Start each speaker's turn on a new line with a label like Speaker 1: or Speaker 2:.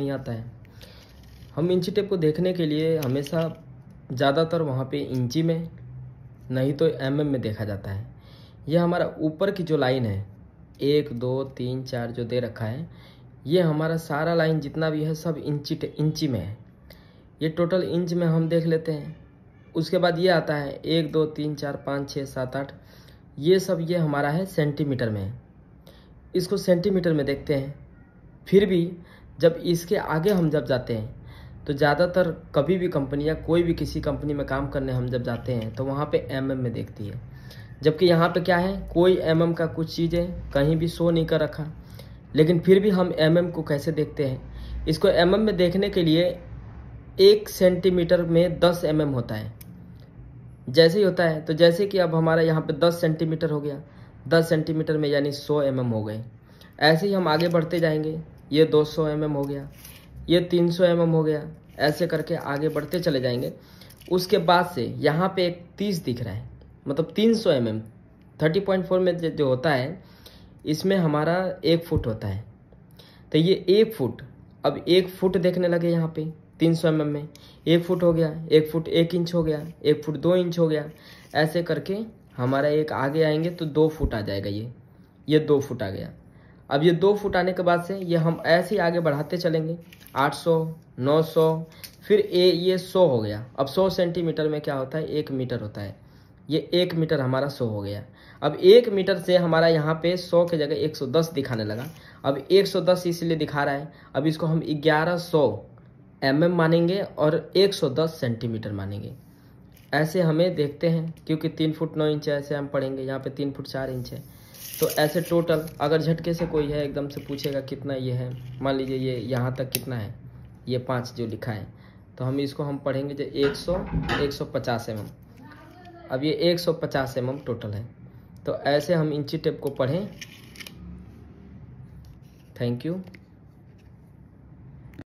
Speaker 1: नहीं आता है हम इंची टेप को देखने के लिए हमेशा ज़्यादातर वहाँ पे इंची में नहीं तो एम में देखा जाता है यह हमारा ऊपर की जो लाइन है एक दो तीन चार जो दे रखा है ये हमारा सारा लाइन जितना भी है सब इंची इंची में है ये टोटल इंच में हम देख लेते हैं उसके बाद ये आता है एक दो तीन चार पाँच छः सात आठ ये सब ये हमारा है सेंटीमीटर में इसको सेंटीमीटर में देखते हैं फिर भी जब इसके आगे हम जब जाते हैं तो ज़्यादातर कभी भी कंपनियाँ कोई भी किसी कंपनी में काम करने हम जब जाते हैं तो वहाँ पे एम में देखती है जबकि यहाँ पे क्या है कोई एम का कुछ चीज़ें कहीं भी शो नहीं कर रखा लेकिन फिर भी हम एम को कैसे देखते हैं इसको एम में देखने के लिए एक सेंटीमीटर में दस एम mm होता है जैसे ही होता है तो जैसे कि अब हमारा यहाँ पर दस सेंटीमीटर हो गया दस सेंटीमीटर में यानी सौ एम mm हो गए ऐसे ही हम आगे बढ़ते जाएंगे ये 200 सौ mm हो गया ये 300 सौ mm हो गया ऐसे करके आगे बढ़ते चले जाएंगे उसके बाद से यहाँ पे एक 30 दिख रहा है मतलब 300 सौ mm 30.4 में जो होता है इसमें हमारा एक फुट होता है तो ये एक फुट अब एक फुट देखने लगे यहाँ पे 300 सौ mm में एक फुट हो गया एक फुट एक इंच हो गया एक फुट दो इंच हो गया ऐसे करके हमारा एक आगे आएंगे तो दो फुट आ जाएगा ये ये दो फुट आ गया अब ये दो फुट आने के बाद से ये हम ऐसे ही आगे बढ़ाते चलेंगे 800, 900, फिर ए ये 100 हो गया अब 100 सेंटीमीटर में क्या होता है एक मीटर होता है ये एक मीटर हमारा 100 हो गया अब एक मीटर से हमारा यहाँ पे 100 के जगह 110 दिखाने लगा अब 110 इसलिए दिखा रहा है अब इसको हम 1100 सौ mm मानेंगे और 110 सेंटीमीटर मानेंगे ऐसे हमें देखते हैं क्योंकि तीन फुट नौ इंच ऐसे हम पढ़ेंगे यहाँ पर तीन फुट चार इंच है तो ऐसे टोटल अगर झटके से कोई है एकदम से पूछेगा कितना ये है मान लीजिए ये यहाँ तक कितना है ये पाँच जो लिखा है तो हम इसको हम पढ़ेंगे जो एक सौ एक सौ पचास एम अब ये एक सौ पचास एम टोटल है तो ऐसे हम इंची टेप को पढ़ें थैंक यू